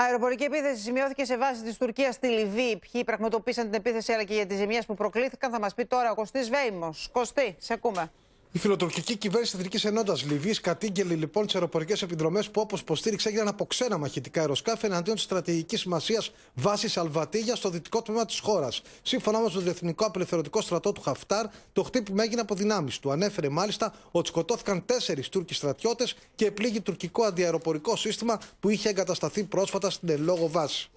Αεροπορική επίθεση σημειώθηκε σε βάση της Τουρκίας στη Λιβύη. Ποιοι πραγματοποίησαν την επίθεση αλλά και για τις ζημιές που προκλήθηκαν, θα μας πει τώρα ο Κωστής Βέιμος. Κωστή, σε ακούμε. Η φιλοτουρκική κυβέρνηση της Εθνικής Ενότητας Λιβύης κατήγγελε λοιπόν τις αεροπορικές επιδρομές που όπως υποστήριξε έγιναν από ξένα μαχητικά αεροσκάφη εναντίον της στρατηγικής σημασίας βάσης Αλβατίγια στο δυτικό τμήμα της χώρας. Σύμφωνα με τον Εθνικό Απελευθερωτικό Στρατό του Χαφτάρ, το χτύπημα έγινε από δυνάμεις του. Ανέφερε μάλιστα ότι σκοτώθηκαν τέσσερις Τούρκοι στρατιώτες και επλήγει τουρκικό αντιαεροπορικό σύστημα που είχε εγκατασταθεί πρόσφατα στην ελόγω βάση.